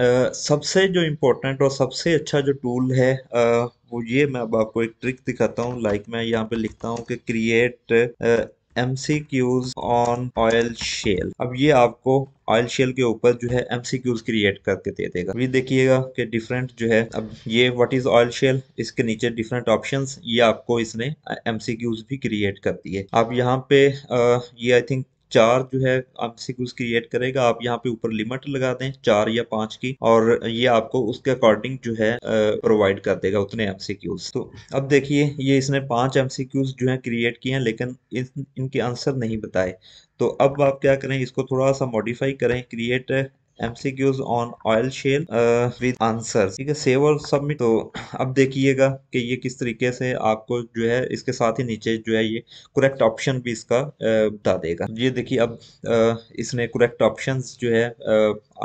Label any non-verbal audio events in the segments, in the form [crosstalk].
सबसे जो इम्पोर्टेंट और सबसे अच्छा जो टूल है uh, वो ये मैं अब आपको एक ट्रिक दिखाता हूँ लाइक मैं यहाँ पे लिखता हूँ कि create MCQs on oil shale अब ये आपको ऑयल शेल के ऊपर जो है एम सी क्यूज क्रिएट करके दे देगा अभी देखिएगा कि डिफरेंट जो है अब ये व्हाट इज ऑयल शेल इसके नीचे डिफरेंट ऑप्शन ये आपको इसने एम सी क्यूज भी क्रिएट कर दिए आप यहाँ पे आ, ये आई थिंक चार जो है अनसिक्यूज क्रिएट करेगा आप यहाँ पे ऊपर लिमिट लगा दें चार या पांच की और ये आपको उसके अकॉर्डिंग जो है प्रोवाइड कर देगा उतने एमसीक्यूज तो अब देखिए ये इसने पांच एमसीक्यूज जो है क्रिएट किए हैं लेकिन इन, इनके आंसर नहीं बताए तो अब आप क्या करें इसको थोड़ा सा मॉडिफाई करें create MCQs on oil shale with answer ठीक है सेव और सबमिट तो अब देखिएगा कि ये किस तरीके से आपको जो है इसके साथ ही नीचे जो है ये करेक्ट ऑप्शन भी इसका uh, बता देगा ये देखिए अब uh, इसने करेक्ट ऑप्शन जो है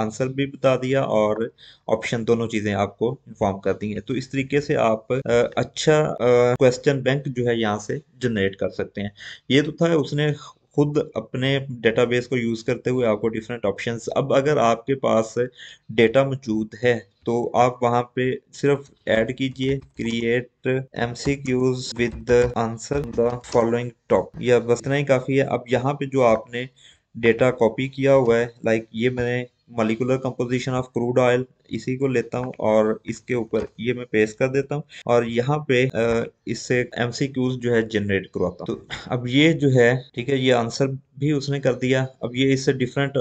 आंसर uh, भी बता दिया और ऑप्शन दोनों चीज़ें आपको इन्फॉर्म कर दी है तो इस तरीके से आप अच्छा क्वेश्चन बैंक जो है यहाँ से जनरेट कर सकते हैं ये तो था उसने खुद अपने डेटाबेस को यूज़ करते हुए आपको डिफरेंट ऑप्शंस अब अगर आपके पास डेटा मौजूद है तो आप वहाँ पे सिर्फ ऐड कीजिए create MCQs with answer the following top या बस इतना ही काफ़ी है अब यहाँ पे जो आपने डेटा कॉपी किया हुआ है लाइक ये मैंने molecular composition of crude oil इसी को लेता हूँ और इसके ऊपर ये मैं पेस्ट कर देता हूँ और यहाँ पे इससे एम जो है जनरेट करवाता हूँ तो अब ये जो है ठीक है ये आंसर भी उसने कर दिया अब ये इससे डिफरेंट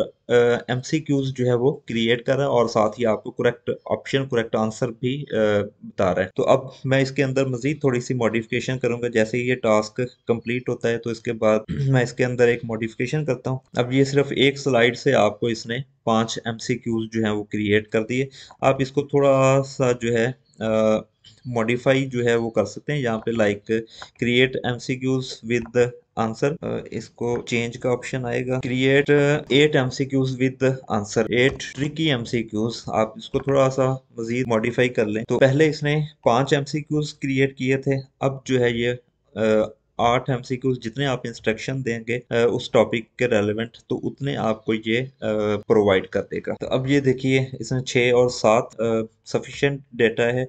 एम सी क्यूज जो है वो क्रिएट कर रहा है और साथ ही आपको करेक्ट ऑप्शन करेक्ट आंसर भी uh, बता रहा है तो अब मैं इसके अंदर मजीद थोड़ी सी मॉडिफिकेशन करूंगा जैसे ये टास्क कंप्लीट होता है तो इसके बाद [clears throat] मैं इसके अंदर एक मॉडिफिकेशन करता हूँ अब ये सिर्फ एक स्लाइड से आपको इसने पांच एम सी क्यूज जो है वो क्रिएट कर दिए आप इसको थोड़ा सा जो है मॉडिफाई जो है वो कर सकते हैं यहाँ पे like create MCQs with answer इसको चेंज का ऑप्शन आएगा create eight M with answer eight tricky MCQs आप इसको थोड़ा सा मजीद मॉडिफाई कर लें तो पहले इसने पांच एम क्रिएट किए थे अब जो है ये आठ एम जितने आप इंस्ट्रक्शन देंगे उस टॉपिक के रेलिवेंट तो उतने आपको ये प्रोवाइड कर देगा तो अब ये देखिए इसमें छः और सात सफिशेंट डेटा है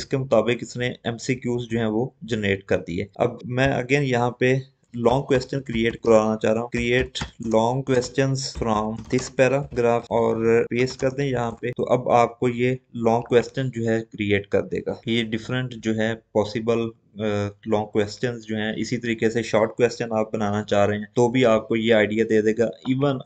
इसके मुताबिक इसने एम जो हैं वो जनरेट कर दिए अब मैं अगेन यहाँ पे लॉन्ग क्वेश्चन क्रिएट कराना चाह रहा हूँ create long question from this paragraph और पेस्ट कर दें यहाँ पे तो अब आपको ये लॉन्ग क्वेश्चन जो है क्रिएट कर देगा ये डिफरेंट जो है पॉसिबल लॉन्ग uh, क्वेश्चंस जो हैं इसी तरीके से शॉर्ट क्वेश्चन आप बनाना चाह रहे हैं तो भी आपको ये आइडिया दे देगा इवन